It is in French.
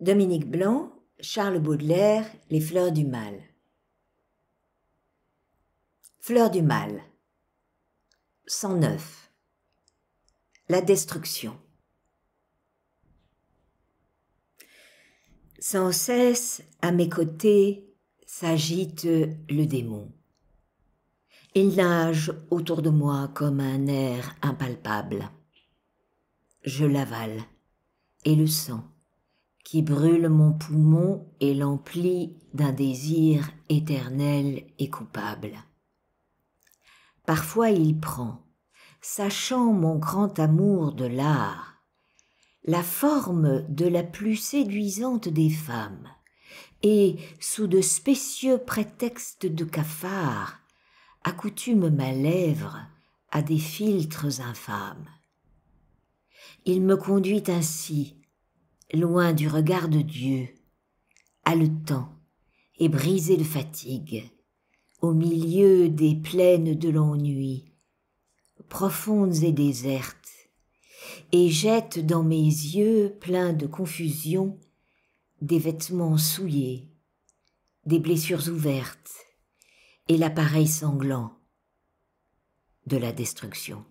Dominique Blanc, Charles Baudelaire, Les fleurs du mal. Fleurs du mal. 109. La destruction. Sans cesse, à mes côtés, s'agite le démon. Il nage autour de moi comme un air impalpable. Je l'avale et le sens qui brûle mon poumon et l'emplit d'un désir éternel et coupable. Parfois il prend, sachant mon grand amour de l'art, la forme de la plus séduisante des femmes, et, sous de spécieux prétextes de cafard, accoutume ma lèvre à des filtres infâmes. Il me conduit ainsi, loin du regard de Dieu, haletant et brisé de fatigue, au milieu des plaines de l'ennui, profondes et désertes, et jette dans mes yeux pleins de confusion des vêtements souillés, des blessures ouvertes et l'appareil sanglant de la destruction.